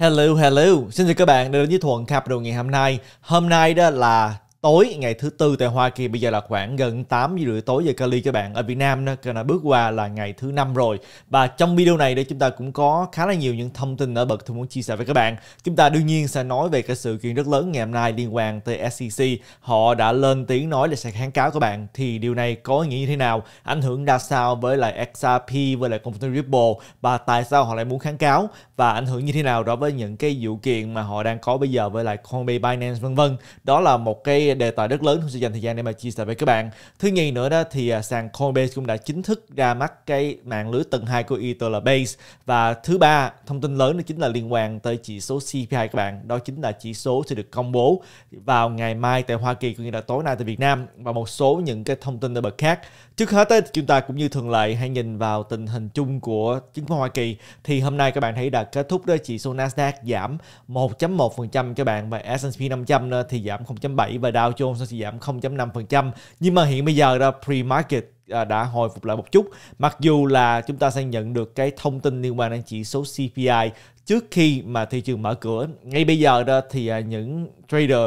Hello, hello. Xin chào các bạn đã đến với Thuận Capital ngày hôm nay. Hôm nay đó là tối ngày thứ tư tại Hoa Kỳ bây giờ là khoảng gần 8 giờ rưỡi tối giờ Cali các bạn ở Việt Nam nó là bước qua là ngày thứ năm rồi và trong video này để chúng ta cũng có khá là nhiều những thông tin ở bậc tôi muốn chia sẻ với các bạn chúng ta đương nhiên sẽ nói về cái sự kiện rất lớn ngày hôm nay liên quan tới SEC họ đã lên tiếng nói là sẽ kháng cáo các bạn thì điều này có nghĩa như thế nào ảnh hưởng ra sao với lại XRP với lại công ty Ripple và tại sao họ lại muốn kháng cáo và ảnh hưởng như thế nào đối với những cái vụ kiện mà họ đang có bây giờ với lại Coinbase Binance vân vân đó là một cái đề tài rất lớn tôi sẽ dành thời gian để mà chia sẻ với các bạn thứ nhì nữa đó thì à, sàn Coinbase cũng đã chính thức ra mắt cái mạng lưới tầng 2 của Base và thứ ba thông tin lớn đó chính là liên quan tới chỉ số CPI các bạn đó chính là chỉ số sẽ được công bố vào ngày mai tại Hoa Kỳ cũng như là tối nay tại Việt Nam và một số những cái thông tin nổi bật khác Trước hết ấy, chúng ta cũng như thường lệ hãy nhìn vào tình hình chung của chứng khoán Hoa Kỳ thì hôm nay các bạn thấy đã kết thúc đó chỉ số Nasdaq giảm 1.1% các bạn và S&P 500 thì giảm 0.7 và Dow Jones thì giảm 0.5% nhưng mà hiện bây giờ đó pre-market à, đã hồi phục lại một chút mặc dù là chúng ta sẽ nhận được cái thông tin liên quan đến chỉ số CPI trước khi mà thị trường mở cửa ngay bây giờ đó thì à, những trader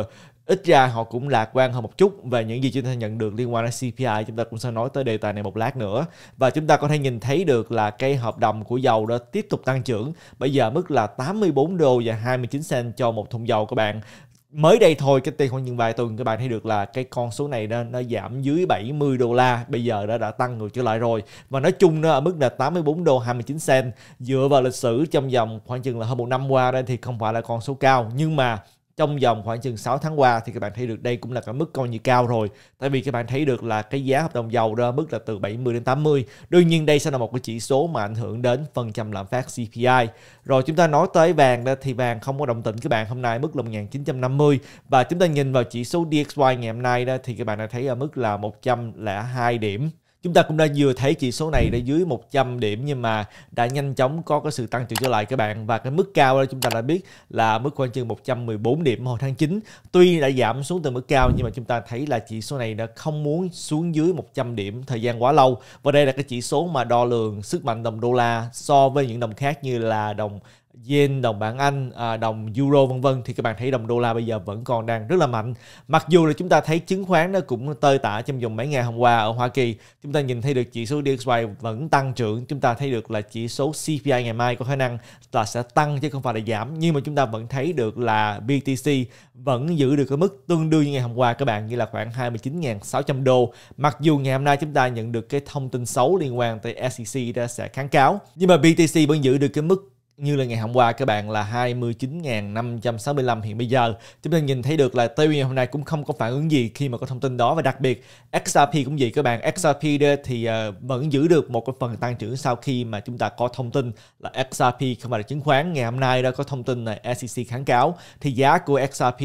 ít ra họ cũng lạc quan hơn một chút về những gì chúng ta nhận được liên quan đến CPI chúng ta cũng sẽ nói tới đề tài này một lát nữa và chúng ta có thể nhìn thấy được là cái hợp đồng của dầu đó tiếp tục tăng trưởng bây giờ mức là 84 đô và 29 cent cho một thùng dầu các bạn mới đây thôi cái tiền khoảng những vài tuần các bạn thấy được là cái con số này nó, nó giảm dưới 70 đô la bây giờ nó đã tăng ngược trở lại rồi và nói chung nó ở mức là 84 đô 29 cent dựa vào lịch sử trong vòng khoảng chừng là hơn một năm qua đây thì không phải là con số cao nhưng mà trong vòng khoảng chừng 6 tháng qua thì các bạn thấy được đây cũng là cái mức coi như cao rồi tại vì các bạn thấy được là cái giá hợp đồng dầu ra mức là từ 70 đến 80 đương nhiên đây sẽ là một cái chỉ số mà ảnh hưởng đến phần trăm lạm phát CPI rồi chúng ta nói tới vàng đó thì vàng không có đồng tĩnh các bạn hôm nay mức là 1950 và chúng ta nhìn vào chỉ số DXY ngày hôm nay đó thì các bạn đã thấy ở mức là 102 điểm Chúng ta cũng đã vừa thấy chỉ số này đã dưới 100 điểm nhưng mà đã nhanh chóng có cái sự tăng trưởng trở lại các bạn và cái mức cao đó chúng ta đã biết là mức quanh chừng 114 điểm hồi tháng 9. Tuy đã giảm xuống từ mức cao nhưng mà chúng ta thấy là chỉ số này đã không muốn xuống dưới 100 điểm thời gian quá lâu. Và đây là cái chỉ số mà đo lường sức mạnh đồng đô la so với những đồng khác như là đồng yen, đồng bảng Anh, à, đồng euro vân vân thì các bạn thấy đồng đô la bây giờ vẫn còn đang rất là mạnh. Mặc dù là chúng ta thấy chứng khoán nó cũng tơi tả trong vòng mấy ngày hôm qua ở Hoa Kỳ, chúng ta nhìn thấy được chỉ số DXY vẫn tăng trưởng, chúng ta thấy được là chỉ số CPI ngày mai có khả năng là sẽ tăng chứ không phải là giảm, nhưng mà chúng ta vẫn thấy được là BTC vẫn giữ được cái mức tương đương như ngày hôm qua các bạn như là khoảng 29.600 đô. Mặc dù ngày hôm nay chúng ta nhận được cái thông tin xấu liên quan tới SEC đã sẽ kháng cáo, nhưng mà BTC vẫn giữ được cái mức như là ngày hôm qua các bạn là 29.565 hiện bây giờ. Chúng ta nhìn thấy được là TUI ngày hôm nay cũng không có phản ứng gì khi mà có thông tin đó và đặc biệt XRP cũng vậy các bạn. XRP thì ờ, vẫn giữ được một cái phần tăng trưởng sau khi mà chúng ta có thông tin là XRP không phải là chứng khoán. Ngày hôm nay đã có thông tin là SEC kháng cáo thì giá của XRP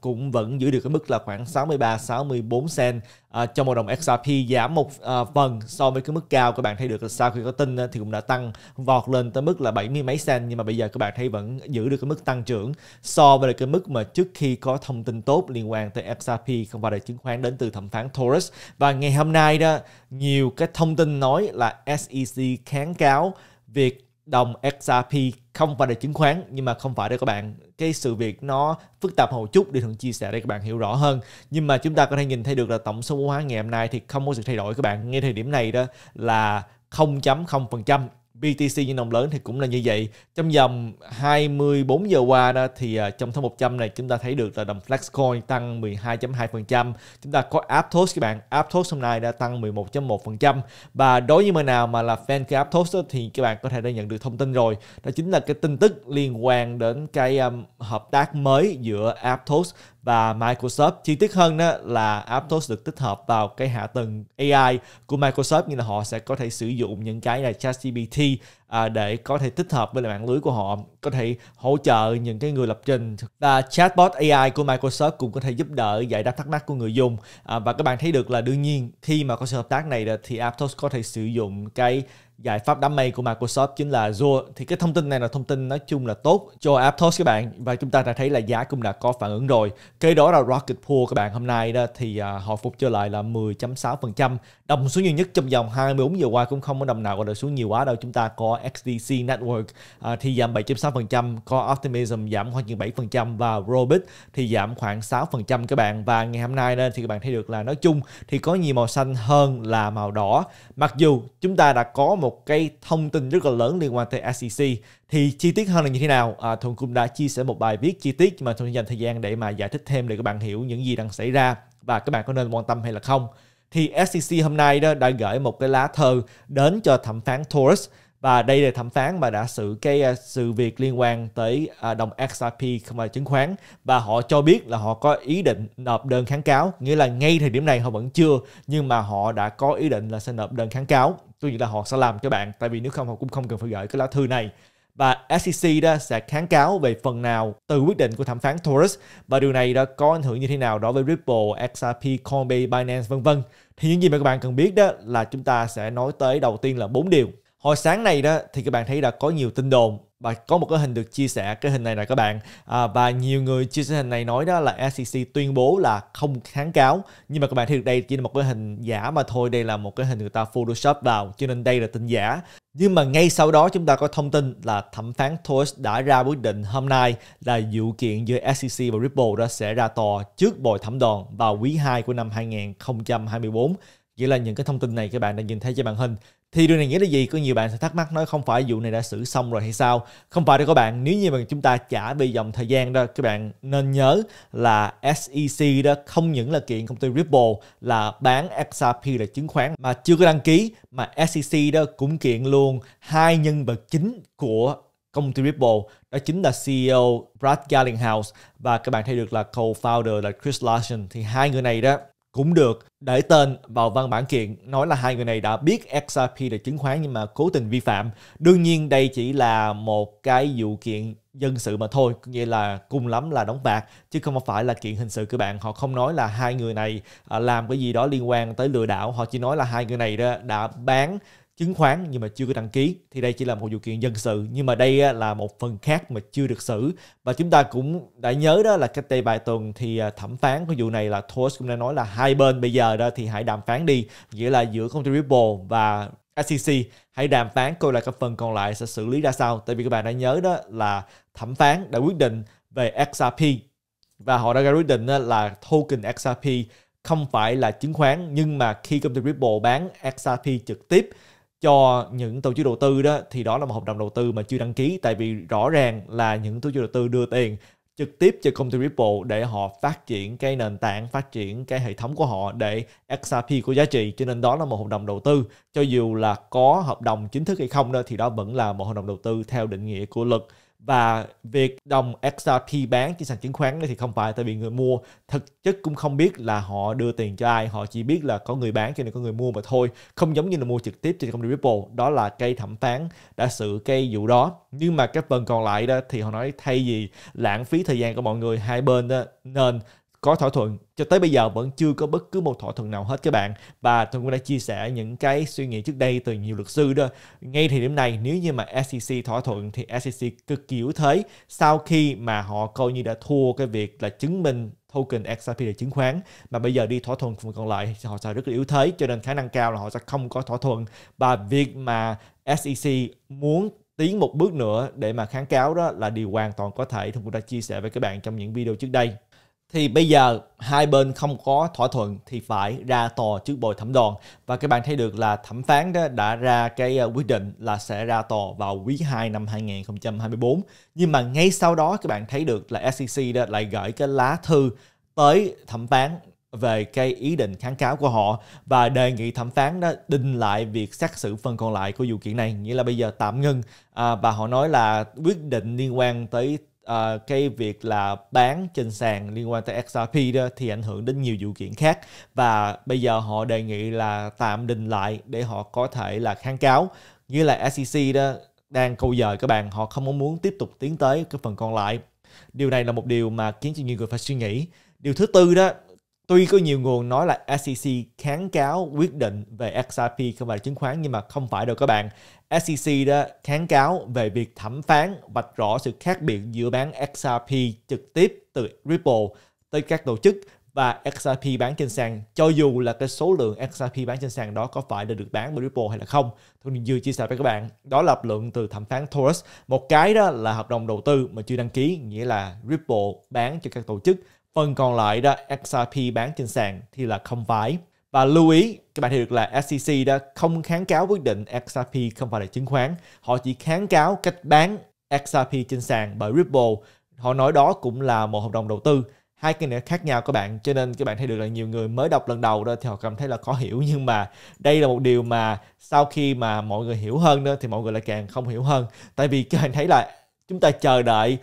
cũng vẫn giữ được cái mức là khoảng 63 64 cent cho ờ, một đồng XRP giảm một ờ, phần so với cái mức cao các bạn thấy được là sau khi có tin ờ, thì cũng đã tăng vọt lên tới mức là 70 mấy cent nhưng mà bây giờ các bạn thấy vẫn giữ được cái mức tăng trưởng so với cái mức mà trước khi có thông tin tốt liên quan tới XRP không phải là chứng khoán đến từ thẩm phán Torres và ngày hôm nay đó nhiều cái thông tin nói là SEC kháng cáo việc đồng XRP không phải là chứng khoán nhưng mà không phải đâu các bạn cái sự việc nó phức tạp hầu chút để thường chia sẻ để các bạn hiểu rõ hơn nhưng mà chúng ta có thể nhìn thấy được là tổng số vốn hóa ngày hôm nay thì không có sự thay đổi các bạn ngay thời điểm này đó là 0.0% BTC những đồng lớn thì cũng là như vậy. Trong vòng 24 giờ qua đó thì à, trong tháng 100 này chúng ta thấy được là đồng Flexcoin tăng 12.2%. Chúng ta có Aptos các bạn, Aptos hôm nay đã tăng 11.1% và đối với mà nào mà là fan của Aptos đó, thì các bạn có thể đã nhận được thông tin rồi. Đó chính là cái tin tức liên quan đến cái um, hợp tác mới giữa Aptos và Microsoft. Chi tiết hơn đó là Aptos được tích hợp vào cái hạ tầng AI của Microsoft như là họ sẽ có thể sử dụng những cái là ChatGPT à, để có thể tích hợp với mạng lưới của họ, có thể hỗ trợ những cái người lập trình và chatbot AI của Microsoft cũng có thể giúp đỡ giải đáp thắc mắc của người dùng. À, và các bạn thấy được là đương nhiên khi mà có sự hợp tác này thì Aptos có thể sử dụng cái giải pháp đám mây của Microsoft chính là Azure thì cái thông tin này là thông tin nói chung là tốt cho Aptos các bạn và chúng ta đã thấy là giá cũng đã có phản ứng rồi kế đó là Rocket Pool các bạn hôm nay đó thì à, họ phục trở lại là 10.6% đồng xuống nhiều nhất trong vòng 24 giờ qua cũng không có đồng nào gọi là xuống nhiều quá đâu chúng ta có XDC Network à, thì giảm 7.6% có Optimism giảm khoảng chừng 7% và Robit thì giảm khoảng 6% các bạn và ngày hôm nay đó, thì các bạn thấy được là nói chung thì có nhiều màu xanh hơn là màu đỏ mặc dù chúng ta đã có một một cái thông tin rất là lớn liên quan tới SEC thì chi tiết hơn là như thế nào à, Thuận cũng đã chia sẻ một bài viết chi tiết mà Thuận dành thời gian để mà giải thích thêm để các bạn hiểu những gì đang xảy ra và các bạn có nên quan tâm hay là không thì SEC hôm nay đó đã gửi một cái lá thư đến cho thẩm phán Torres và đây là thẩm phán mà đã xử cái à, sự việc liên quan tới à, đồng XRP không phải chứng khoán và họ cho biết là họ có ý định nộp đơn kháng cáo nghĩa là ngay thời điểm này họ vẫn chưa nhưng mà họ đã có ý định là sẽ nộp đơn kháng cáo tôi nghĩ là họ sẽ làm cho bạn tại vì nếu không họ cũng không cần phải gửi cái lá thư này và SEC đó sẽ kháng cáo về phần nào từ quyết định của thẩm phán Torres và điều này đã có ảnh hưởng như thế nào đối với Ripple, XRP, Coinbase, Binance vân vân. Thì những gì mà các bạn cần biết đó là chúng ta sẽ nói tới đầu tiên là bốn điều. Hồi sáng này đó thì các bạn thấy đã có nhiều tin đồn và có một cái hình được chia sẻ cái hình này là các bạn à, và nhiều người chia sẻ hình này nói đó là SEC tuyên bố là không kháng cáo nhưng mà các bạn thấy đây chỉ là một cái hình giả mà thôi đây là một cái hình người ta photoshop vào cho nên đây là tin giả nhưng mà ngay sau đó chúng ta có thông tin là thẩm phán Thomas đã ra quyết định hôm nay là vụ kiện giữa SEC và Ripple đó sẽ ra tòa trước bồi thẩm đoàn vào quý 2 của năm 2024 Vậy là những cái thông tin này các bạn đã nhìn thấy trên màn hình thì điều này nghĩa là gì có nhiều bạn sẽ thắc mắc nói không phải vụ này đã xử xong rồi hay sao không phải đâu các bạn nếu như mà chúng ta trả về dòng thời gian đó các bạn nên nhớ là SEC đó không những là kiện công ty Ripple là bán XRP là chứng khoán mà chưa có đăng ký mà SEC đó cũng kiện luôn hai nhân vật chính của công ty Ripple đó chính là CEO Brad Garlinghouse và các bạn thấy được là co-founder là Chris Larson thì hai người này đó cũng được để tên vào văn bản kiện nói là hai người này đã biết XRP là chứng khoán nhưng mà cố tình vi phạm. Đương nhiên đây chỉ là một cái vụ kiện dân sự mà thôi, nghĩa là cùng lắm là đóng bạc chứ không phải là kiện hình sự các bạn. Họ không nói là hai người này à, làm cái gì đó liên quan tới lừa đảo, họ chỉ nói là hai người này đã bán chứng khoán nhưng mà chưa có đăng ký thì đây chỉ là một vụ kiện dân sự nhưng mà đây là một phần khác mà chưa được xử và chúng ta cũng đã nhớ đó là cách đây vài tuần thì à, thẩm phán của vụ này là Thorst cũng đã nói là hai bên bây giờ đó thì hãy đàm phán đi nghĩa là giữa công ty Ripple và SEC hãy đàm phán coi là các phần còn lại sẽ xử lý ra sao tại vì các bạn đã nhớ đó là thẩm phán đã quyết định về XRP và họ đã ra quyết định là token XRP không phải là chứng khoán nhưng mà khi công ty Ripple bán XRP trực tiếp cho những tổ chức đầu tư đó thì đó là một hợp đồng đầu tư mà chưa đăng ký tại vì rõ ràng là những tổ chức đầu tư đưa tiền trực tiếp cho công ty Ripple để họ phát triển cái nền tảng, phát triển cái hệ thống của họ để XRP của giá trị. Cho nên đó là một hợp đồng đầu tư. Cho dù là có hợp đồng chính thức hay không đó thì đó vẫn là một hợp đồng đầu tư theo định nghĩa của luật và việc đồng XRP bán trên sàn chứng khoán thì không phải tại vì người mua thực chất cũng không biết là họ đưa tiền cho ai họ chỉ biết là có người bán cho nên có người mua mà thôi không giống như là mua trực tiếp trên công ty Ripple đó là cây thẩm phán đã xử cây vụ đó nhưng mà các phần còn lại đó thì họ nói thay vì lãng phí thời gian của mọi người hai bên đó nên có thỏa thuận cho tới bây giờ vẫn chưa có bất cứ một thỏa thuận nào hết các bạn và tôi cũng đã chia sẻ những cái suy nghĩ trước đây từ nhiều luật sư đó ngay thời điểm này nếu như mà SEC thỏa thuận thì SEC cực kỳ yếu thế sau khi mà họ coi như đã thua cái việc là chứng minh token XRP là chứng khoán mà bây giờ đi thỏa thuận phần còn lại thì họ sẽ rất là yếu thế cho nên khả năng cao là họ sẽ không có thỏa thuận và việc mà SEC muốn tiến một bước nữa để mà kháng cáo đó là điều hoàn toàn có thể tôi cũng đã chia sẻ với các bạn trong những video trước đây thì bây giờ hai bên không có thỏa thuận thì phải ra tòa trước bồi thẩm đoàn và các bạn thấy được là thẩm phán đó đã ra cái ờ, quyết định là sẽ ra tòa vào quý 2 năm 2024 nhưng mà ngay sau đó các bạn thấy được là SEC đó lại gửi cái lá thư tới thẩm phán về cái ý định kháng cáo của họ và đề nghị thẩm phán đó đinh lại việc xét xử phần còn lại của vụ kiện này nghĩa là bây giờ tạm ngưng à, và họ nói là quyết định liên quan tới uh, cái việc là bán trên sàn liên quan tới XRP đó thì ảnh hưởng đến nhiều vụ kiện khác và bây giờ họ đề nghị là tạm đình lại để họ có thể là kháng cáo như là SEC đó đang câu giờ các bạn họ không muốn tiếp tục tiến tới cái phần còn lại điều này là một điều mà khiến cho nhiều người phải suy nghĩ điều thứ tư đó Tuy có nhiều nguồn nói là SEC kháng cáo quyết định về XRP không phải là chứng khoán nhưng mà không phải đâu các bạn. SEC đó kháng cáo về việc thẩm phán vạch rõ sự khác biệt giữa bán XRP trực tiếp từ Ripple tới các tổ chức và XRP bán trên sàn cho dù là cái số lượng XRP bán trên sàn đó có phải là được bán bởi Ripple hay là không tôi vừa chia sẻ với các bạn đó là luận từ thẩm phán Taurus một cái đó là hợp đồng đầu tư mà chưa đăng ký nghĩa là Ripple bán cho các tổ chức Phần còn lại đó XRP bán trên sàn thì là không phải. Và lưu ý, các bạn thấy được là SEC đã không kháng cáo quyết định XRP không phải là chứng khoán. Họ chỉ kháng cáo cách bán XRP trên sàn bởi Ripple. Họ nói đó cũng là một hợp đồng đầu tư. Hai cái này khác nhau các bạn, cho nên các bạn thấy được là nhiều người mới đọc lần đầu đó thì họ cảm thấy là khó hiểu. Nhưng mà đây là một điều mà sau khi mà mọi người hiểu hơn đó thì mọi người lại càng không hiểu hơn. Tại vì các bạn thấy là chúng ta chờ đợi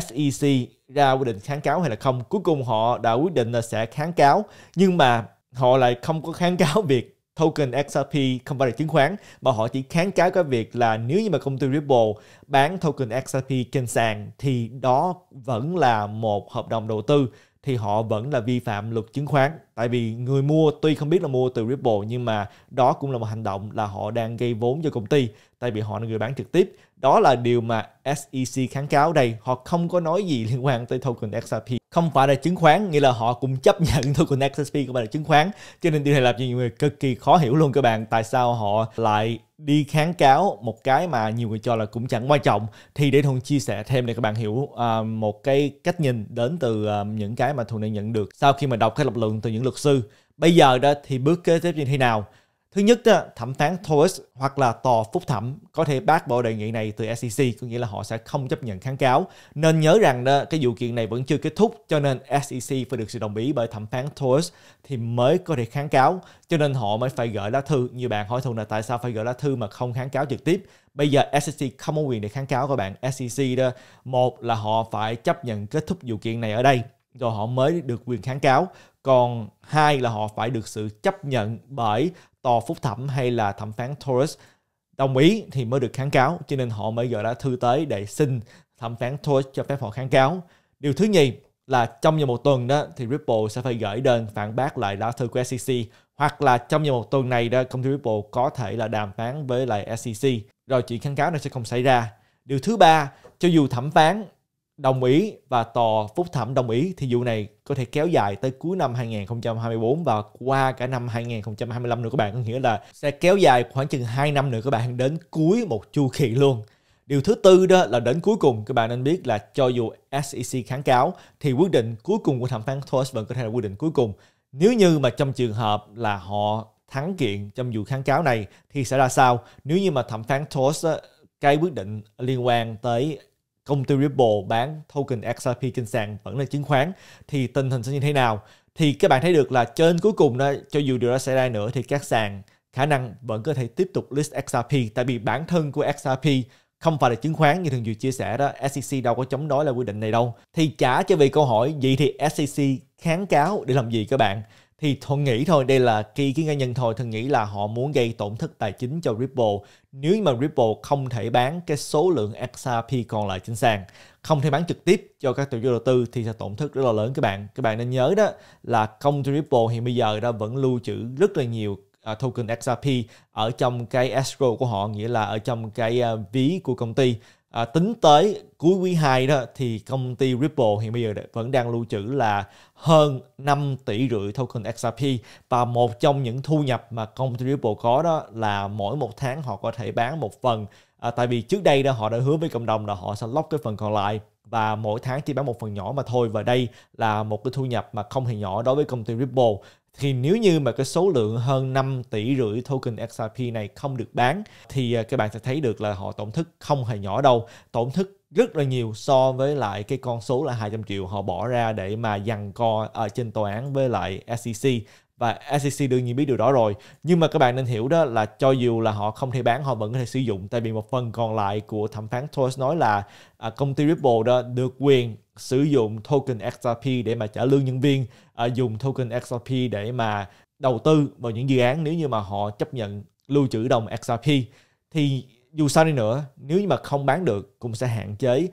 SEC ra quyết định kháng cáo hay là không. Cuối cùng họ đã quyết định là sẽ kháng cáo nhưng mà họ lại không có kháng cáo việc token XRP không phải là chứng khoán mà họ chỉ kháng cáo cái việc là nếu như mà công ty Ripple bán token XRP trên sàn thì đó vẫn là một hợp đồng đầu tư thì họ vẫn là vi phạm luật chứng khoán tại vì người mua tuy không biết là mua từ Ripple nhưng mà đó cũng là một hành động là họ đang gây vốn cho công ty tại vì họ là người bán trực tiếp đó là điều mà SEC kháng cáo đây họ không có nói gì liên quan tới token XRP không phải là chứng khoán nghĩa là họ cũng chấp nhận token XRP của bạn là chứng khoán cho nên điều này làm cho nhiều người cực kỳ khó hiểu luôn các bạn tại sao họ lại đi kháng cáo một cái mà nhiều người cho là cũng chẳng quan trọng thì để thuận chia sẻ thêm để các bạn hiểu uh, một cái cách nhìn đến từ uh, những cái mà thuận đã nhận được sau khi mà đọc cái lập luận từ những luật sư bây giờ đó thì bước kế tiếp như thế nào Thứ nhất, thẩm phán Thomas hoặc là tòa phúc thẩm có thể bác bỏ đề nghị này từ SEC, có nghĩa là họ sẽ không chấp nhận kháng cáo. Nên nhớ rằng đó, cái vụ kiện này vẫn chưa kết thúc, cho nên SEC phải được sự đồng ý bởi thẩm phán Thomas thì mới có thể kháng cáo. Cho nên họ mới phải gửi lá thư. Nhiều bạn hỏi thường là tại sao phải gửi lá thư mà không kháng cáo trực tiếp. Bây giờ SEC không có quyền để kháng cáo các bạn. SEC đó, một là họ phải chấp nhận kết thúc vụ kiện này ở đây rồi họ mới được quyền kháng cáo còn hai là họ phải được sự chấp nhận bởi tòa phúc thẩm hay là thẩm phán Torres đồng ý thì mới được kháng cáo, cho nên họ mới gửi ra thư tới để xin thẩm phán Torres cho phép họ kháng cáo. Điều thứ nhì là trong vòng một tuần đó thì Ripple sẽ phải gửi đơn phản bác lại lá thư của SEC hoặc là trong vòng một tuần này đó công ty Ripple có thể là đàm phán với lại SEC rồi chuyện kháng cáo này sẽ không xảy ra. Điều thứ ba, cho dù thẩm phán đồng ý và tòa phúc thẩm đồng ý thì vụ này có thể kéo dài tới cuối năm 2024 và qua cả năm 2025 nữa các bạn có nghĩa là sẽ kéo dài khoảng chừng 2 năm nữa các bạn đến cuối một chu kỳ luôn. Điều thứ tư đó là đến cuối cùng các bạn nên biết là cho dù SEC kháng cáo thì quyết định cuối cùng của thẩm phán Thomas vẫn có thể là quyết định cuối cùng. Nếu như mà trong trường hợp là họ thắng kiện trong vụ kháng cáo này thì sẽ ra sao? Nếu như mà thẩm phán Thomas cái quyết định liên quan tới công ty Ripple bán token XRP trên sàn vẫn là chứng khoán thì tình hình sẽ như thế nào thì các bạn thấy được là trên cuối cùng đó, cho dù điều đó xảy ra nữa thì các sàn khả năng vẫn có thể tiếp tục list XRP tại vì bản thân của XRP không phải là chứng khoán như thường vừa chia sẻ đó SEC đâu có chống đối là quy định này đâu thì trả cho về câu hỏi gì thì SEC kháng cáo để làm gì các bạn thì thuận nghĩ thôi đây là kỳ kiến cá nhân thôi thuận nghĩ là họ muốn gây tổn thất tài chính cho Ripple nếu mà Ripple không thể bán cái số lượng XRP còn lại trên sàn không thể bán trực tiếp cho các tổ chức đầu tư thì sẽ tổn thất rất là lớn các bạn các bạn nên nhớ đó là công ty Ripple hiện bây giờ đã vẫn lưu trữ rất là nhiều à, token XRP ở trong cái escrow của họ nghĩa là ở trong cái à, ví của công ty à, tính tới cuối quý 2 đó thì công ty Ripple hiện bây giờ vẫn đang lưu trữ là hơn 5 tỷ rưỡi token XRP và một trong những thu nhập mà công ty Ripple có đó là mỗi một tháng họ có thể bán một phần à, tại vì trước đây đó họ đã hứa với cộng đồng là họ sẽ lock cái phần còn lại và mỗi tháng chỉ bán một phần nhỏ mà thôi và đây là một cái thu nhập mà không hề nhỏ đối với công ty Ripple thì nếu như mà cái số lượng hơn 5 tỷ rưỡi token XRP này không được bán thì à, các bạn sẽ thấy được là họ tổn thất không hề nhỏ đâu tổn thất rất là nhiều so với lại cái con số là 200 triệu họ bỏ ra để mà dằn co ở trên tòa án với lại SEC và SEC đương nhiên biết điều đó rồi nhưng mà các bạn nên hiểu đó là cho dù là họ không thể bán họ vẫn có thể sử dụng tại vì một phần còn lại của thẩm phán Torres nói là à, công ty Ripple đó được quyền sử dụng token XRP để mà trả lương nhân viên à, dùng token XRP để mà đầu tư vào những dự án nếu như mà họ chấp nhận lưu trữ đồng XRP thì dù sao đi nữa nếu như mà không bán được cũng sẽ hạn chế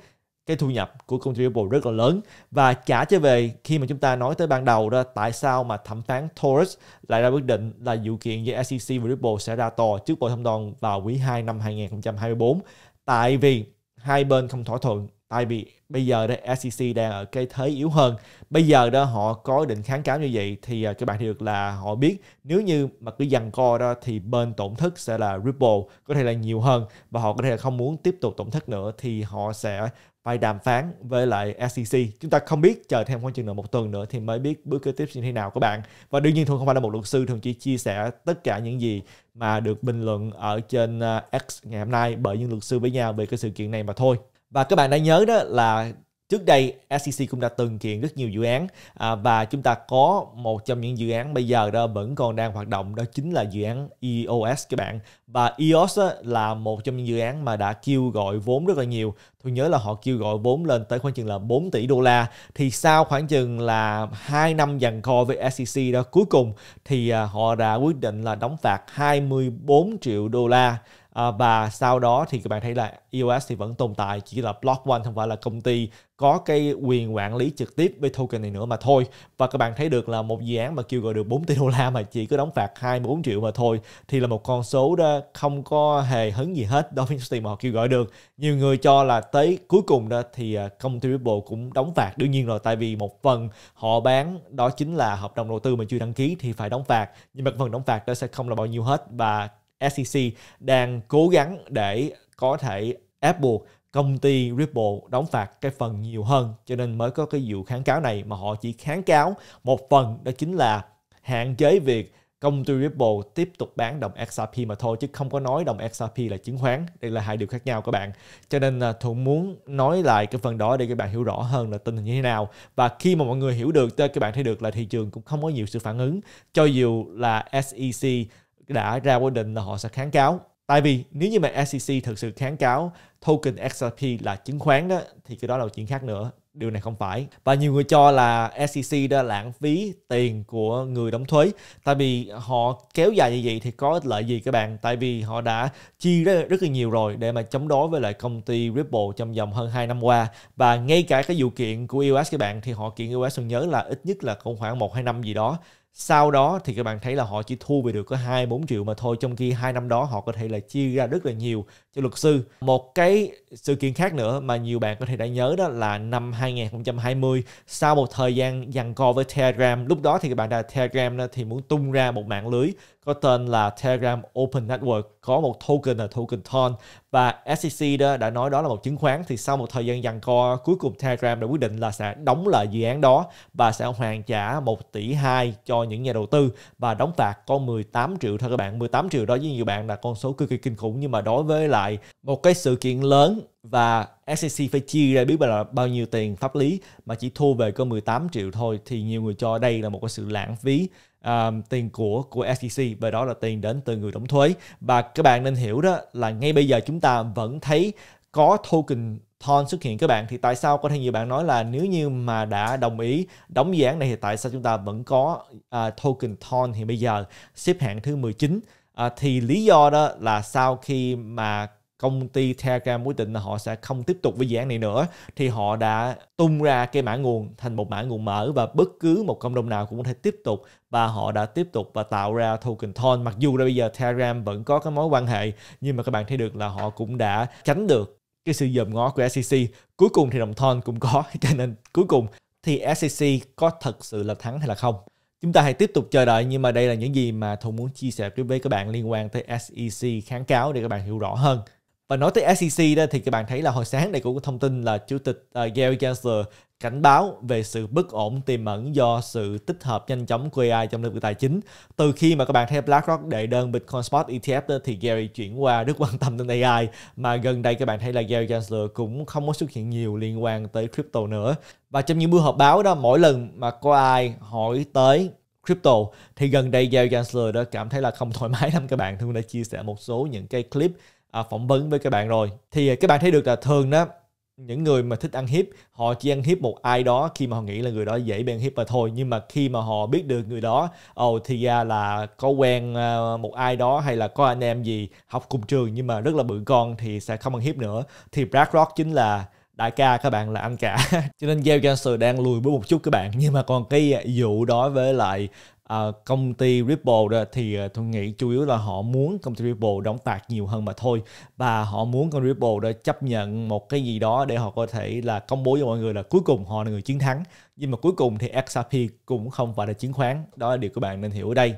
cái thu nhập của controllable rất là lớn và trả trở về khi mà chúng ta nói tới ban đầu đó tại sao mà thẩm phán Torres lại ra quyết định là vụ kiện giữa SEC và Ripple sẽ ra tòa trước bộ Thẩm đoàn vào quý 2 năm 2024 tại vì hai bên không thỏa thuận tại vì bây giờ đó SEC đang ở cái thế yếu hơn bây giờ đó họ có định kháng cáo như vậy thì à, các bạn được là họ biết nếu như mà cứ dằn co đó thì bên tổn thất sẽ là Ripple có thể là nhiều hơn và họ có thể là không muốn tiếp tục tổn thất nữa thì họ sẽ phải đàm phán với lại SEC. Chúng ta không biết chờ thêm khoảng chừng nào một tuần nữa thì mới biết bước kế tiếp như thế nào các bạn. Và đương nhiên thường không phải là một luật sư thường chỉ chia sẻ tất cả những gì mà được bình luận ở trên à, X ngày hôm nay bởi những luật sư với nhau về cái sự kiện này mà thôi. Và các bạn đã nhớ đó là Trước đây SEC cũng đã từng kiện rất nhiều dự án à, và chúng ta có một trong những dự án bây giờ đó vẫn còn đang hoạt động đó chính là dự án EOS các bạn. Và EOS á, là một trong những dự án mà đã kêu gọi vốn rất là nhiều. Tôi nhớ là họ kêu gọi vốn lên tới khoảng chừng là 4 tỷ đô la. Thì sau khoảng chừng là 2 năm dằn co với SEC đó cuối cùng thì à, họ đã quyết định là đóng phạt 24 triệu đô la à, và sau đó thì các bạn thấy là EOS thì vẫn tồn tại chỉ là Block One không phải là công ty có cái quyền quản lý trực tiếp với token này nữa mà thôi và các bạn thấy được là một dự án mà kêu gọi được 4 tỷ đô la mà chỉ có đóng phạt 24 triệu mà thôi thì là một con số đó không có hề hứng gì hết đối với Steam mà họ kêu gọi được nhiều người cho là tới cuối cùng đó thì à, công ty Ripple cũng đóng phạt đương nhiên rồi tại vì một phần họ bán đó chính là hợp đồng đầu tư mà chưa đăng ký thì phải đóng phạt nhưng mà phần đóng phạt đó sẽ không là bao nhiêu hết và SEC đang cố gắng để có thể ép buộc công ty Ripple đóng phạt cái phần nhiều hơn cho nên mới có cái vụ kháng cáo này mà họ chỉ kháng cáo một phần đó chính là hạn chế việc công ty Ripple tiếp tục bán đồng XRP mà thôi chứ không có nói đồng XRP là chứng khoán đây là hai điều khác nhau các bạn cho nên là thuận muốn nói lại cái phần đó để các bạn hiểu rõ hơn là tình hình như thế nào và khi mà mọi người hiểu được các bạn thấy được là thị trường cũng không có nhiều sự phản ứng cho dù là SEC đã ra quyết định là họ sẽ kháng cáo. Tại vì nếu như mà SEC thực sự kháng cáo token XRP là chứng khoán đó thì cái đó là một chuyện khác nữa. Điều này không phải. Và nhiều người cho là SEC đã lãng phí tiền của người đóng thuế. Tại vì họ kéo dài như vậy thì có ích lợi gì các bạn? Tại vì họ đã chi rất, rất là nhiều rồi để mà chống đối với lại công ty Ripple trong vòng hơn 2 năm qua. Và ngay cả cái vụ kiện của US các bạn thì họ kiện US tôi nhớ là ít nhất là cũng khoảng 1-2 năm gì đó sau đó thì các bạn thấy là họ chỉ thu về được có 24 triệu mà thôi trong khi hai năm đó họ có thể là chia ra rất là nhiều cho luật sư. Một cái sự kiện khác nữa mà nhiều bạn có thể đã nhớ đó là năm 2020 sau một thời gian giằng co với Telegram, lúc đó thì các bạn đã Telegram thì muốn tung ra một mạng lưới có tên là Telegram Open Network có một token là token TON và SEC đó đã nói đó là một chứng khoán thì sau một thời gian giằng co cuối cùng Telegram đã quyết định là sẽ đóng lại dự án đó và sẽ hoàn trả 1 tỷ 2 cho những nhà đầu tư và đóng phạt có 18 triệu thôi các bạn 18 triệu đó với nhiều bạn là con số cực kỳ kinh khủng nhưng mà đối với lại một cái sự kiện lớn và SEC phải chia ra biết là bao nhiêu tiền pháp lý mà chỉ thu về có 18 triệu thôi thì nhiều người cho đây là một cái sự lãng phí um, tiền của của SEC và đó là tiền đến từ người đóng thuế và các bạn nên hiểu đó là ngay bây giờ chúng ta vẫn thấy có token Thon xuất hiện các bạn thì tại sao có thể nhiều bạn nói là nếu như mà đã đồng ý đóng dự án này thì tại sao chúng ta vẫn có uh, token Thon thì bây giờ xếp hạng thứ 19 uh, à, thì lý do đó là sau khi mà công ty Telegram quyết định là họ sẽ không tiếp tục với dự án này nữa thì họ đã tung ra cái mã nguồn thành một mã nguồn mở và bất cứ một cộng đồng nào cũng có thể tiếp tục và họ đã tiếp tục và tạo ra token Thon mặc dù là bây giờ Telegram vẫn có cái mối quan hệ nhưng mà các bạn thấy được là họ cũng đã tránh được cái sự dòm ngó của SEC cuối cùng thì đồng Thon cũng có cho nên cuối cùng thì SEC có thật sự là thắng hay là không chúng ta hãy tiếp tục chờ đợi nhưng mà đây là những gì mà thu muốn chia sẻ với các bạn liên quan tới SEC kháng cáo để các bạn hiểu rõ hơn và nói tới SEC đó thì các bạn thấy là hồi sáng đây cũng có thông tin là chủ tịch uh, Gary Gensler cảnh báo về sự bất ổn tiềm ẩn do sự tích hợp nhanh chóng của AI trong lĩnh vực tài chính. Từ khi mà các bạn thấy BlackRock đệ đơn Bitcoin Spot ETF đó, thì Gary chuyển qua rất quan tâm đến AI mà gần đây các bạn thấy là Gary Gensler cũng không có xuất hiện nhiều liên quan tới crypto nữa. Và trong những buổi họp báo đó mỗi lần mà có ai hỏi tới crypto thì gần đây Gary Gensler đó cảm thấy là không thoải mái lắm các bạn. thường đã chia sẻ một số những cái clip à, phỏng vấn với các bạn rồi thì à, các bạn thấy được là thường đó những người mà thích ăn hiếp họ chỉ ăn hiếp một ai đó khi mà họ nghĩ là người đó dễ bị ăn hiếp mà thôi nhưng mà khi mà họ biết được người đó ồ oh, thì ra à, là có quen à, một ai đó hay là có anh em gì học cùng trường nhưng mà rất là bự con thì sẽ không ăn hiếp nữa thì BlackRock chính là đại ca các bạn là anh cả cho nên Gale Gensler đang lùi bước một chút các bạn nhưng mà còn cái vụ đó với lại uh, công ty Ripple đó, thì uh, tôi nghĩ chủ yếu là họ muốn công ty Ripple đóng tạc nhiều hơn mà thôi và họ muốn công ty Ripple đó chấp nhận một cái gì đó để họ có thể là công bố cho mọi người là cuối cùng họ là người chiến thắng nhưng mà cuối cùng thì XRP cũng không phải là chứng khoán đó là điều các bạn nên hiểu ở đây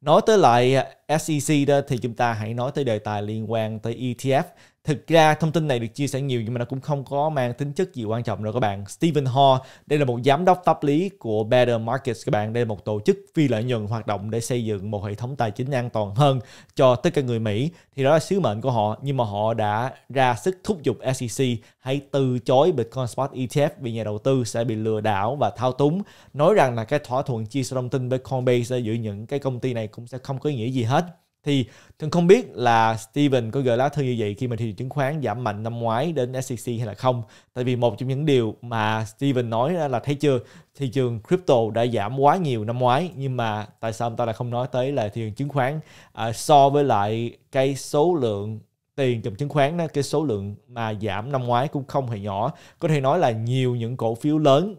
nói tới lại ờ, SEC đó thì chúng ta hãy nói tới đề tài liên quan tới ETF Thực ra thông tin này được chia sẻ nhiều nhưng mà nó cũng không có mang tính chất gì quan trọng đâu các bạn. Stephen Hall, đây là một giám đốc pháp lý của Better Markets các bạn. Đây là một tổ chức phi lợi nhuận hoạt động để xây dựng một hệ thống tài chính an toàn hơn cho tất cả người Mỹ. Thì đó là sứ mệnh của họ nhưng mà họ đã ra sức thúc giục SEC hãy từ chối Bitcoin Spot ETF vì nhà đầu tư sẽ bị lừa đảo và thao túng. Nói rằng là cái thỏa thuận chia sẻ thông tin với Coinbase giữa những cái công ty này cũng sẽ không có nghĩa gì hết thì thường không biết là Steven có gửi lá thư như vậy khi mà thị trường chứng khoán giảm mạnh năm ngoái đến SEC hay là không tại vì một trong những điều mà Steven nói là thấy chưa thị trường crypto đã giảm quá nhiều năm ngoái nhưng mà tại sao ông ta lại không nói tới là thị trường chứng khoán à, so với lại cái số lượng tiền trong chứng khoán đó, cái số lượng mà giảm năm ngoái cũng không hề nhỏ có thể nói là nhiều những cổ phiếu lớn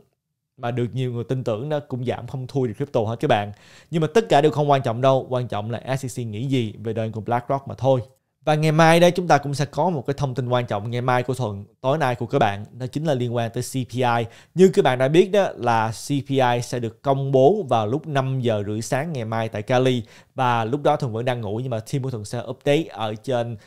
mà được nhiều người tin tưởng nó cũng giảm không thui được crypto hết các bạn. Nhưng mà tất cả đều không quan trọng đâu, quan trọng là SEC nghĩ gì về đơn của BlackRock mà thôi. Và ngày mai đây chúng ta cũng sẽ có một cái thông tin quan trọng ngày mai của Thuận, tối nay của các bạn, đó chính là liên quan tới CPI. Như các bạn đã biết đó là CPI sẽ được công bố vào lúc 5 giờ rưỡi sáng ngày mai tại Cali và lúc đó Thuận vẫn đang ngủ nhưng mà team của Thuận sẽ update ở trên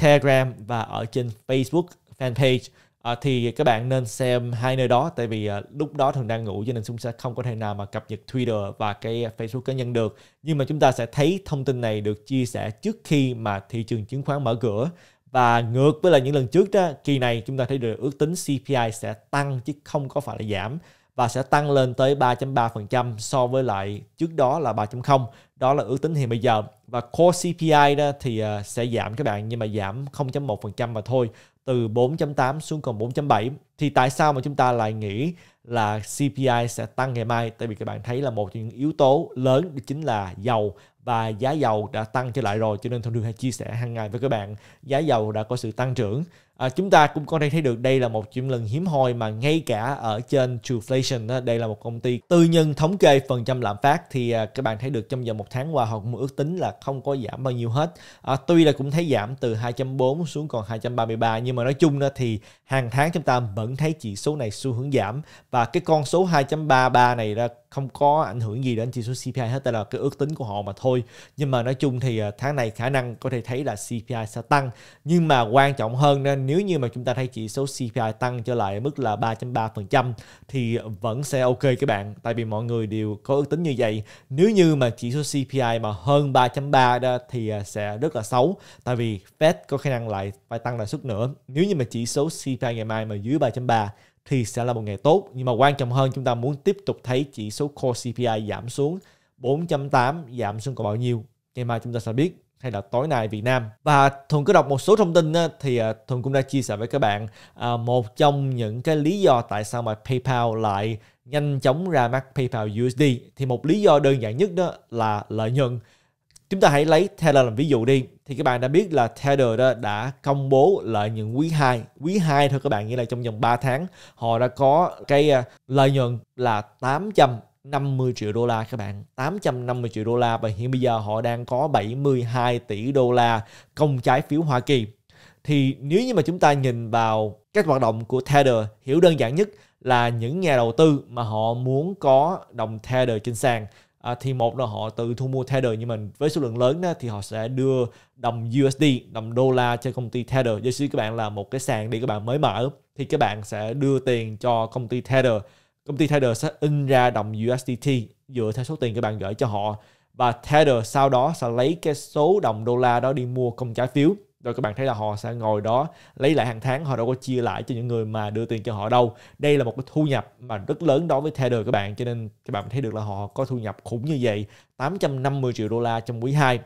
Telegram và ở trên Facebook fanpage à, thì các bạn nên xem hai nơi đó tại vì à, lúc đó thường đang ngủ cho nên chúng sẽ không có thể nào mà cập nhật Twitter và cái Facebook cá nhân được nhưng mà chúng ta sẽ thấy thông tin này được chia sẻ trước khi mà thị trường chứng khoán mở cửa và ngược với là những lần trước đó kỳ này chúng ta thấy được ước tính CPI sẽ tăng chứ không có phải là giảm và sẽ tăng lên tới 3.3% so với lại trước đó là 3.0. Đó là ước tính hiện bây giờ. Và core CPI đó thì ờ, sẽ giảm các bạn nhưng mà giảm 0.1% mà thôi từ 4.8 xuống còn 4.7. Thì tại sao mà chúng ta lại nghĩ là CPI sẽ tăng ngày mai? Tại vì các bạn thấy là một trong những yếu tố lớn chính là dầu và giá dầu đã tăng trở lại rồi cho nên thông thường hay chia sẻ hàng ngày với các bạn giá dầu đã có sự tăng trưởng à, chúng ta cũng có thể thấy được đây là một chuyện lần hiếm hoi mà ngay cả ở trên Trueflation đây là một công ty tư nhân thống kê phần trăm lạm phát thì à, các bạn thấy được trong vòng một tháng qua họ cũng ước tính là không có giảm bao nhiêu hết à, tuy là cũng thấy giảm từ 2.4 xuống còn 233 nhưng mà nói chung đó thì hàng tháng chúng ta vẫn thấy chỉ số này xu hướng giảm và cái con số 2.33 này ra không có ảnh hưởng gì đến chỉ số CPI hết đây là cái ước tính của họ mà thôi nhưng mà nói chung thì à, tháng này khả năng có thể thấy là CPI sẽ tăng nhưng mà quan trọng hơn nên nếu như mà chúng ta thấy chỉ số CPI tăng trở lại mức là 3.3% thì vẫn sẽ ok các bạn tại vì mọi người đều có ước tính như vậy nếu như mà chỉ số CPI mà hơn 3.3 đó thì à, sẽ rất là xấu tại vì Fed có khả năng lại phải tăng lãi suất nữa nếu như mà chỉ số CPI ngày mai mà dưới 3.3 thì sẽ là một ngày tốt nhưng mà quan trọng hơn chúng ta muốn tiếp tục thấy chỉ số core CPI giảm xuống 4.8 giảm xuống còn bao nhiêu ngày mai chúng ta sẽ biết hay là tối nay Việt Nam và thường có đọc một số thông tin thì à, Thuận cũng đã chia sẻ với các bạn à, một trong những cái lý do tại sao mà PayPal lại nhanh chóng ra mắt PayPal USD thì một lý do đơn giản nhất đó là lợi nhuận chúng ta hãy lấy Tether làm ví dụ đi thì các bạn đã biết là Tether đó đã công bố lợi nhuận quý 2 quý 2 thôi các bạn nghĩa là trong vòng 3 tháng họ đã có cái à, lợi nhuận là 800 50 triệu đô la các bạn 850 triệu đô la và hiện bây giờ họ đang có 72 tỷ đô la công trái phiếu Hoa Kỳ thì nếu như mà chúng ta nhìn vào các hoạt động của Tether hiểu đơn giản nhất là những nhà đầu tư mà họ muốn có đồng Tether trên sàn à, thì một là họ tự thu mua Tether như mình với số lượng lớn đó thì họ sẽ đưa đồng USD đồng đô la cho công ty Tether giả sử các bạn là một cái sàn đi các bạn mới mở thì các bạn sẽ đưa tiền cho công ty Tether Công ty Tether sẽ in ra đồng USDT dựa theo số tiền các bạn gửi cho họ và Tether sau đó sẽ lấy cái số đồng đô la đó đi mua công trái phiếu rồi các bạn thấy là họ sẽ ngồi đó lấy lại hàng tháng họ đâu có chia lại cho những người mà đưa tiền cho họ đâu đây là một cái thu nhập mà rất lớn đối với Tether các bạn cho nên các bạn thấy được là họ có thu nhập khủng như vậy 850 triệu đô la trong quý 2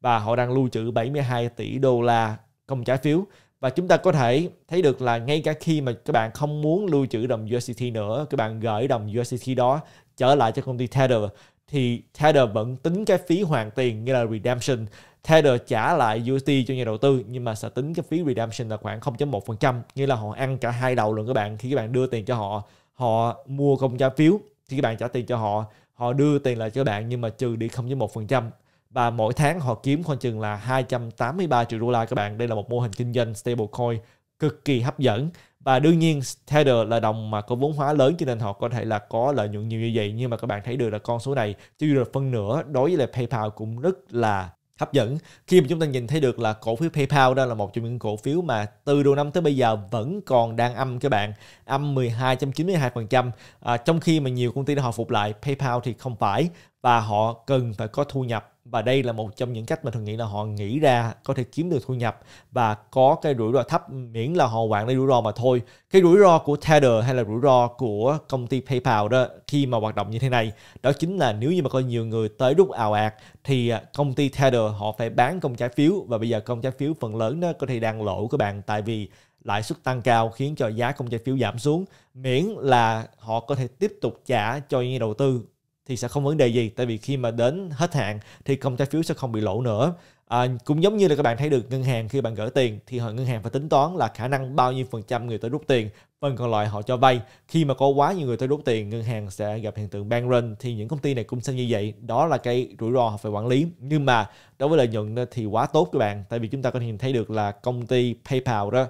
và họ đang lưu trữ 72 tỷ đô la công trái phiếu và chúng ta có thể thấy được là ngay cả khi mà các bạn không muốn lưu trữ đồng USDT nữa các bạn gửi đồng USDT đó trở lại cho công ty Tether thì Tether vẫn tính cái phí hoàn tiền như là redemption Tether trả lại USD cho nhà đầu tư nhưng mà sẽ tính cái phí redemption là khoảng 0.1% như là họ ăn cả hai đầu luôn các bạn khi các bạn đưa tiền cho họ họ mua công trái phiếu thì các bạn trả tiền cho họ họ đưa tiền lại cho các bạn nhưng mà trừ đi 0.1% và mỗi tháng họ kiếm khoảng chừng là 283 triệu đô la các bạn. Đây là một mô hình kinh doanh stablecoin cực kỳ hấp dẫn và đương nhiên Tether là đồng mà có vốn hóa lớn cho nên họ có thể là có lợi nhuận nhiều như vậy nhưng mà các bạn thấy được là con số này chưa được phân nửa đối với lại PayPal cũng rất là hấp dẫn khi mà chúng ta nhìn thấy được là cổ phiếu PayPal đó là một trong những cổ phiếu mà từ đầu năm tới bây giờ vẫn còn đang âm các bạn âm 12.92% à, trong khi mà nhiều công ty đã hồi phục lại PayPal thì không phải và họ cần phải có thu nhập và đây là một trong những cách mà thường nghĩ là họ nghĩ ra có thể kiếm được thu nhập và có cái rủi ro thấp miễn là họ quản lý rủi ro mà thôi cái rủi ro của Tether hay là rủi ro của công ty PayPal đó khi mà hoạt động như thế này đó chính là nếu như mà có nhiều người tới rút ào ạt thì à, công ty Tether họ phải bán công trái phiếu và bây giờ công trái phiếu phần lớn nó có thể đang lỗ các bạn tại vì lãi suất tăng cao khiến cho giá công trái phiếu giảm xuống miễn là họ có thể tiếp tục trả cho những nhà đầu tư thì sẽ không vấn đề gì tại vì khi mà đến hết hạn thì công trái phiếu sẽ không bị lỗ nữa à, cũng giống như là các bạn thấy được ngân hàng khi bạn gửi tiền thì họ ngân hàng phải tính toán là khả năng bao nhiêu phần trăm người tới rút tiền phần còn lại họ cho vay khi mà có quá nhiều người tới rút tiền ngân hàng sẽ gặp hiện tượng bank run thì những công ty này cũng sẽ như vậy đó là cái rủi ro họ phải quản lý nhưng mà đối với lợi nhuận thì quá tốt các bạn tại vì chúng ta có thể nhìn thấy được là công ty PayPal đó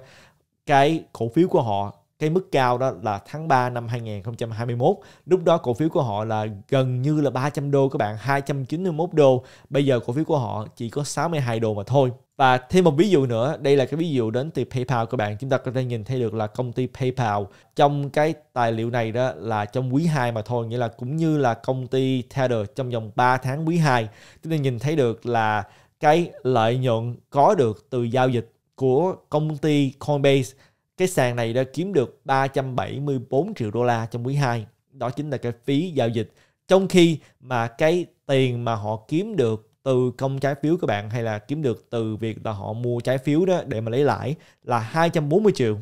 cái cổ phiếu của họ cái mức cao đó là tháng 3 năm 2021. Lúc đó cổ phiếu của họ là gần như là 300 đô các bạn, 291 đô. Bây giờ cổ phiếu của họ chỉ có 62 đô mà thôi. Và thêm một ví dụ nữa, đây là cái ví dụ đến từ PayPal các bạn. Chúng ta có thể nhìn thấy được là công ty PayPal trong cái tài liệu này đó là trong quý 2 mà thôi, nghĩa là cũng như là công ty Tether trong vòng 3 tháng quý 2. Chúng ta nhìn thấy được là cái lợi nhuận có được từ giao dịch của công ty Coinbase cái sàn này đã kiếm được 374 triệu đô la trong quý 2. Đó chính là cái phí giao dịch. Trong khi mà cái tiền mà họ kiếm được từ công trái phiếu các bạn hay là kiếm được từ việc là họ mua trái phiếu đó để mà lấy lãi là 240 triệu.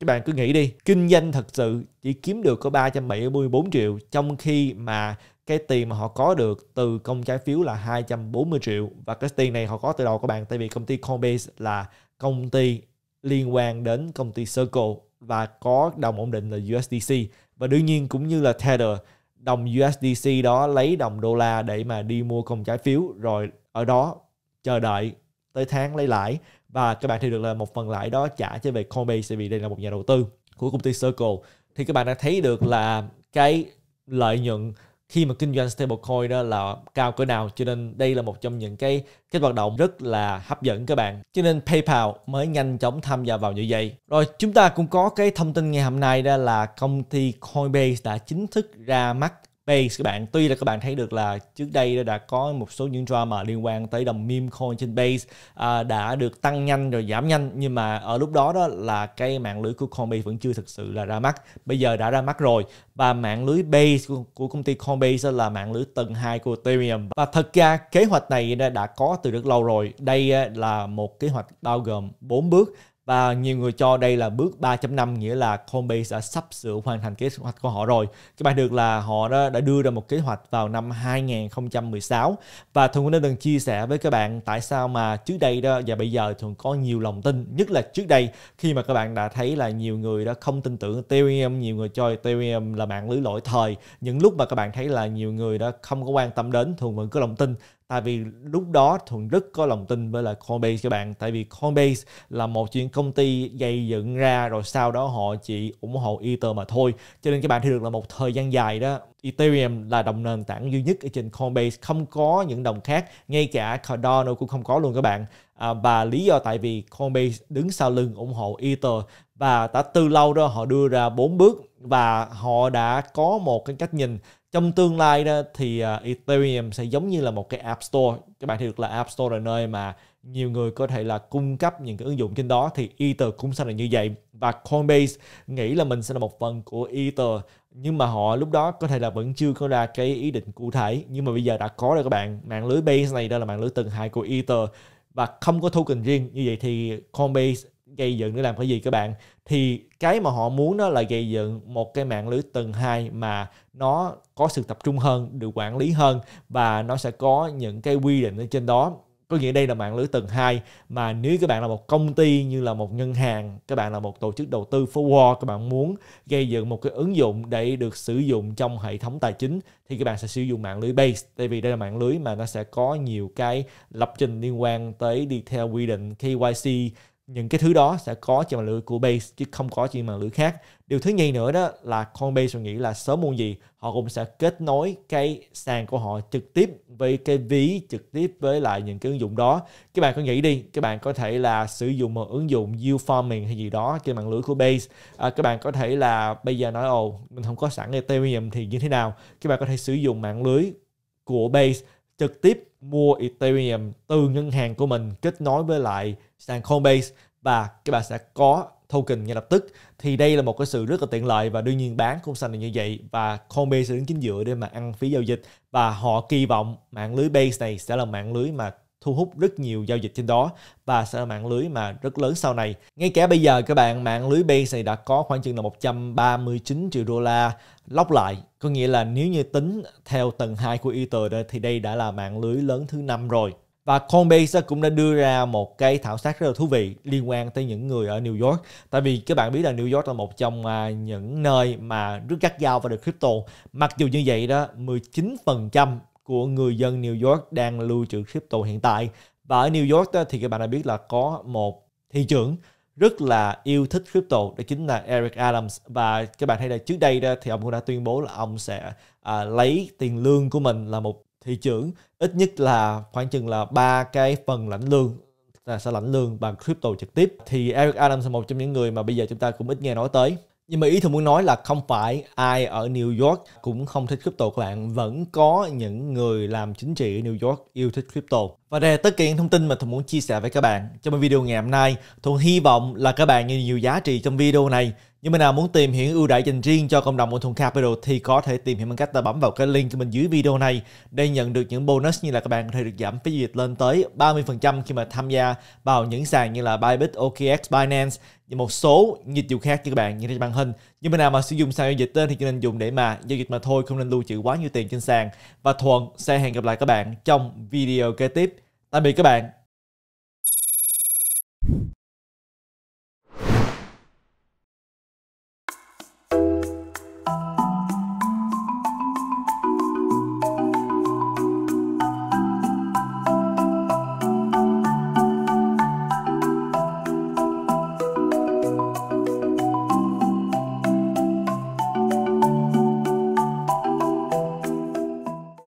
Các bạn cứ nghĩ đi, kinh doanh thật sự chỉ kiếm được có 374 triệu trong khi mà cái tiền mà họ có được từ công trái phiếu là 240 triệu và cái tiền này họ có từ đầu các bạn tại vì công ty Coinbase là công ty liên quan đến công ty Circle và có đồng ổn định là USDC và đương nhiên cũng như là Tether đồng USDC đó lấy đồng đô la để mà đi mua công trái phiếu rồi ở đó chờ đợi tới tháng lấy lãi và các bạn thì được là một phần lãi đó trả cho về Coinbase vì đây là một nhà đầu tư của công ty Circle thì các bạn đã thấy được là cái lợi nhuận khi mà kinh doanh stablecoin đó là cao cỡ nào cho nên đây là một trong những cái cái hoạt động rất là hấp dẫn các bạn cho nên PayPal mới nhanh chóng tham gia vào như vậy rồi chúng ta cũng có cái thông tin ngày hôm nay đó là công ty Coinbase đã chính thức ra mắt base các bạn tuy là các bạn thấy được là trước đây đã có một số những drama liên quan tới đồng meme coin trên base à, đã được tăng nhanh rồi giảm nhanh nhưng mà ở lúc đó đó là cái mạng lưới của Coinbase vẫn chưa thực sự là ra mắt bây giờ đã ra mắt rồi và mạng lưới base của, của công ty Coinbase là mạng lưới tầng 2 của Ethereum và thật ra kế hoạch này đã có từ rất lâu rồi đây là một kế hoạch bao gồm 4 bước và nhiều người cho đây là bước 3.5 nghĩa là Coinbase đã sắp sửa hoàn thành kế hoạch của họ rồi. Các bạn được là họ đã, đã đưa ra một kế hoạch vào năm 2016 và thường cũng đã từng chia sẻ với các bạn tại sao mà trước đây đó và bây giờ thường có nhiều lòng tin nhất là trước đây khi mà các bạn đã thấy là nhiều người đã không tin tưởng Ethereum, nhiều người cho Ethereum là mạng lưới lỗi thời. Những lúc mà các bạn thấy là nhiều người đã không có quan tâm đến thường vẫn có lòng tin tại vì lúc đó thuận rất có lòng tin với là Coinbase các bạn tại vì Coinbase là một chuyện công ty gây dựng ra rồi sau đó họ chỉ ủng hộ Ether mà thôi cho nên các bạn thấy được là một thời gian dài đó Ethereum là đồng nền tảng duy nhất ở trên Coinbase không có những đồng khác ngay cả Cardano cũng không có luôn các bạn à, và lý do tại vì Coinbase đứng sau lưng ủng hộ Ether và đã từ lâu đó họ đưa ra bốn bước và họ đã có một cái cách nhìn trong tương lai đó thì à, Ethereum sẽ giống như là một cái App Store các bạn thì được là App Store là nơi mà nhiều người có thể là cung cấp những cái ứng dụng trên đó thì Ether cũng sẽ là như vậy và Coinbase nghĩ là mình sẽ là một phần của Ether nhưng mà họ lúc đó có thể là vẫn chưa có ra cái ý định cụ thể nhưng mà bây giờ đã có rồi các bạn mạng lưới base này đó là mạng lưới tầng hai của Ether và không có token riêng như vậy thì Coinbase gây dựng để làm cái gì các bạn thì cái mà họ muốn đó là gây dựng một cái mạng lưới tầng 2 mà nó có sự tập trung hơn, được quản lý hơn và nó sẽ có những cái quy định ở trên đó có nghĩa đây là mạng lưới tầng 2 mà nếu các bạn là một công ty như là một ngân hàng, các bạn là một tổ chức đầu tư forward, các bạn muốn gây dựng một cái ứng dụng để được sử dụng trong hệ thống tài chính thì các bạn sẽ sử dụng mạng lưới base tại vì đây là mạng lưới mà nó sẽ có nhiều cái lập trình liên quan tới đi theo quy định KYC những cái thứ đó sẽ có trên mạng lưới của base chứ không có trên mạng lưới khác điều thứ nhì nữa đó là Coinbase nghĩ là sớm muộn gì họ cũng sẽ kết nối cái sàn của họ trực tiếp với cái ví trực tiếp với lại những cái ứng dụng đó các bạn có nghĩ đi các bạn có thể là sử dụng một ứng dụng YouFarming hay gì đó trên mạng lưới của base à, các bạn có thể là bây giờ nói ồ mình không có sẵn Ethereum thì như thế nào các bạn có thể sử dụng mạng lưới của base trực tiếp mua Ethereum từ ngân hàng của mình kết nối với lại sàn Coinbase và các bạn sẽ có token ngay lập tức thì đây là một cái sự rất là tiện lợi và đương nhiên bán cũng xanh là như vậy và Coinbase sẽ đứng chính giữa để mà ăn phí giao dịch và họ kỳ vọng mạng lưới base này sẽ là mạng lưới mà thu hút rất nhiều giao dịch trên đó và sẽ là mạng lưới mà rất lớn sau này. Ngay cả bây giờ các bạn, mạng lưới Base này đã có khoảng chừng là 139 triệu đô la lóc lại. Có nghĩa là nếu như tính theo tầng 2 của Ether thì đây đã là mạng lưới lớn thứ năm rồi. Và Coinbase cũng đã đưa ra một cái thảo sát rất là thú vị liên quan tới những người ở New York. Tại vì các bạn biết là New York là một trong à, những nơi mà rất gắt gao vào được crypto. Mặc dù như vậy đó, 19% của người dân New York đang lưu trữ crypto hiện tại. Và ở New York đó, thì các bạn đã biết là có một thị trưởng rất là yêu thích crypto đó chính là Eric Adams và các bạn thấy là trước đây đó thì ông cũng đã tuyên bố là ông sẽ à, lấy tiền lương của mình là một thị trưởng ít nhất là khoảng chừng là ba cái phần lãnh lương là sẽ lãnh lương bằng crypto trực tiếp thì Eric Adams là một trong những người mà bây giờ chúng ta cũng ít nghe nói tới nhưng mà ý tôi muốn nói là không phải ai ở New York cũng không thích crypto các bạn. Vẫn có những người làm chính trị ở New York yêu thích crypto. Và đây là tất cả những thông tin mà tôi muốn chia sẻ với các bạn trong video ngày hôm nay. Tôi hy vọng là các bạn nhận nhiều giá trị trong video này. Nhưng mà nào muốn tìm hiểu ưu đãi dành riêng cho cộng đồng của Thùng Capital thì có thể tìm hiểu bằng cách ta bấm vào cái link của mình dưới video này để nhận được những bonus như là các bạn có thể được giảm phí duyệt lên tới 30% khi mà tham gia vào những sàn như là Bybit, OKX, Binance và một số dịch vụ khác cho các bạn như trên màn hình. Nhưng bên nào mà sử dụng sàn giao dịch tên thì chỉ nên dùng để mà giao dịch mà thôi, không nên lưu trữ quá nhiều tiền trên sàn. Và Thuận sẽ hẹn gặp lại các bạn trong video kế tiếp. Tạm biệt các bạn.